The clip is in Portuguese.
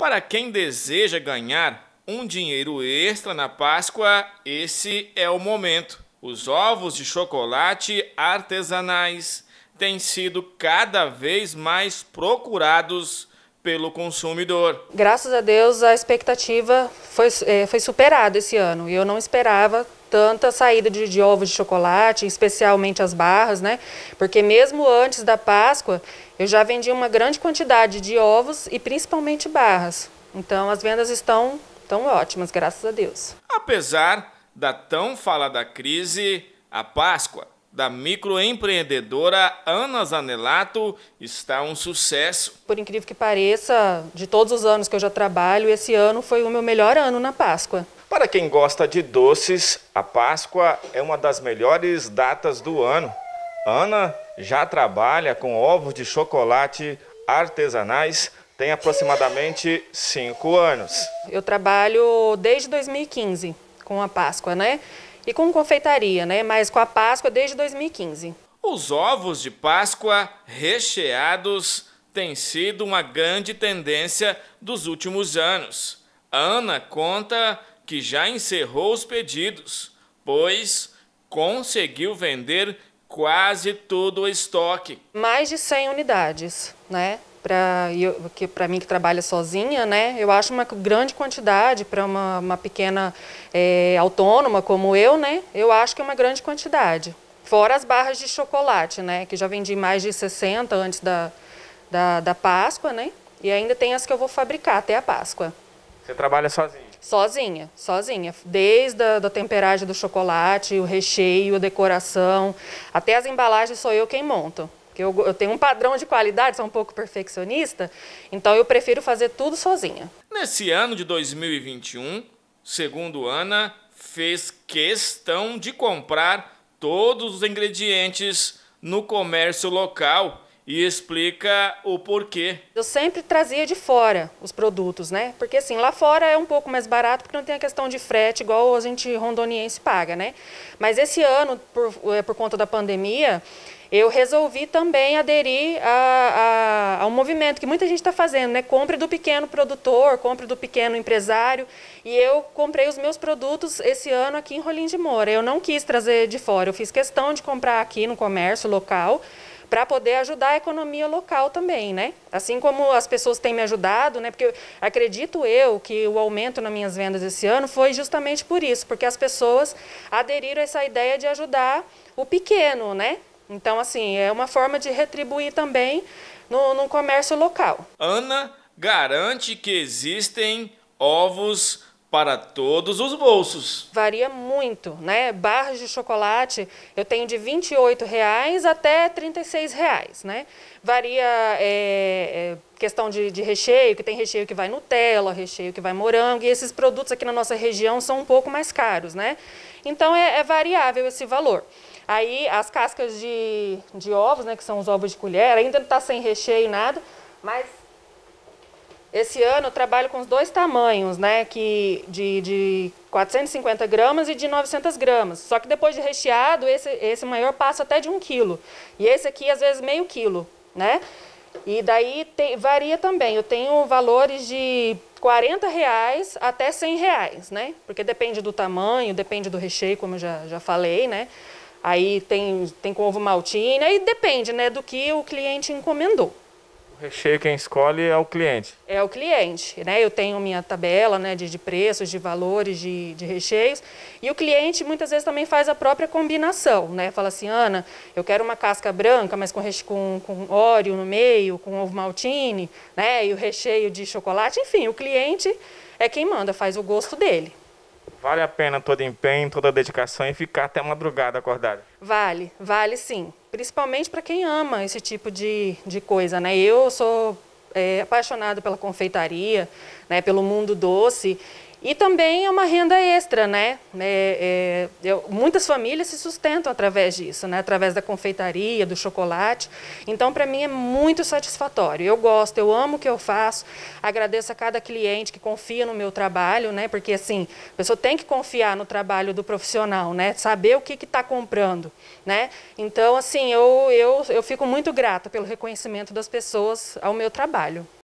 Para quem deseja ganhar um dinheiro extra na Páscoa, esse é o momento. Os ovos de chocolate artesanais têm sido cada vez mais procurados pelo consumidor. Graças a Deus, a expectativa foi, eh, foi superada esse ano e eu não esperava tanta saída de, de ovos de chocolate, especialmente as barras, né? Porque mesmo antes da Páscoa, eu já vendi uma grande quantidade de ovos e principalmente barras. Então as vendas estão tão ótimas, graças a Deus. Apesar da tão falada crise, a Páscoa da microempreendedora Ana Zanelato está um sucesso. Por incrível que pareça, de todos os anos que eu já trabalho, esse ano foi o meu melhor ano na Páscoa. Para quem gosta de doces, a Páscoa é uma das melhores datas do ano. Ana já trabalha com ovos de chocolate artesanais, tem aproximadamente 5 anos. Eu trabalho desde 2015 com a Páscoa, né? E com confeitaria, né? Mas com a Páscoa desde 2015. Os ovos de Páscoa recheados têm sido uma grande tendência dos últimos anos. Ana conta que já encerrou os pedidos, pois conseguiu vender quase todo o estoque. Mais de 100 unidades, né? Para que para mim que trabalha sozinha, né? Eu acho uma grande quantidade para uma, uma, pequena é, autônoma como eu, né? Eu acho que é uma grande quantidade. Fora as barras de chocolate, né? Que já vendi mais de 60 antes da, da, da Páscoa, né? E ainda tem as que eu vou fabricar até a Páscoa. Você trabalha sozinha? Sozinha, sozinha. Desde a da temperagem do chocolate, o recheio, a decoração, até as embalagens sou eu quem monto. Porque eu, eu tenho um padrão de qualidade, sou um pouco perfeccionista, então eu prefiro fazer tudo sozinha. Nesse ano de 2021, segundo Ana, fez questão de comprar todos os ingredientes no comércio local e explica o porquê. Eu sempre trazia de fora os produtos, né? Porque assim, lá fora é um pouco mais barato porque não tem a questão de frete igual a gente rondoniense paga, né? Mas esse ano, por, é, por conta da pandemia, eu resolvi também aderir a, a, movimento que muita gente está fazendo, né? Compre do pequeno produtor, compre do pequeno empresário. E eu comprei os meus produtos esse ano aqui em Rolim de Moura. Eu não quis trazer de fora, eu fiz questão de comprar aqui no comércio local para poder ajudar a economia local também, né? Assim como as pessoas têm me ajudado, né? Porque acredito eu que o aumento nas minhas vendas esse ano foi justamente por isso, porque as pessoas aderiram a essa ideia de ajudar o pequeno, né? Então, assim, é uma forma de retribuir também no, no comércio local. Ana garante que existem ovos para todos os bolsos. Varia muito, né? Barras de chocolate eu tenho de R$ reais até R$ reais, né? Varia é, é, questão de, de, recheio, que tem recheio que vai Nutella, recheio que vai morango, e esses produtos aqui na nossa região são um pouco mais caros, né? Então é, é variável esse valor. Aí as cascas de, de ovos, né, que são os ovos de colher, ainda não está sem recheio, nada, mas esse ano eu trabalho com os dois tamanhos, né? Que de, de 450 gramas e de 900 gramas. Só que depois de recheado, esse, esse maior passa até de 1 quilo. E esse aqui, às vezes, meio quilo, né? E daí varia também. Eu tenho valores de 40 reais até 100 reais, né? Porque depende do tamanho, depende do recheio, como eu já, já falei, né? Aí tem, tem com ovo maltinho aí depende, né? Do que o cliente encomendou recheio quem escolhe é o cliente. É o cliente, né? Eu tenho minha tabela né, de, de preços, de valores, de, de recheios. E o cliente muitas vezes também faz a própria combinação, né? Fala assim, Ana, eu quero uma casca branca, mas com, com, com óleo no meio, com ovo maltine, né? E o recheio de chocolate. Enfim, o cliente é quem manda, faz o gosto dele. Vale a pena todo empenho, toda dedicação e ficar até madrugada acordada? Vale, vale sim. Principalmente para quem ama esse tipo de, de coisa, né? Eu sou é, apaixonado pela confeitaria, né, pelo mundo doce. E também é uma renda extra, né? É, é, eu, muitas famílias se sustentam através disso, né? Através da confeitaria, do chocolate. Então, para mim é muito satisfatório. Eu gosto, eu amo o que eu faço. Agradeço a cada cliente que confia no meu trabalho, né? Porque assim, a pessoa tem que confiar no trabalho do profissional, né? Saber o que está comprando, né? Então, assim, eu, eu, eu fico muito grata pelo reconhecimento das pessoas ao meu trabalho.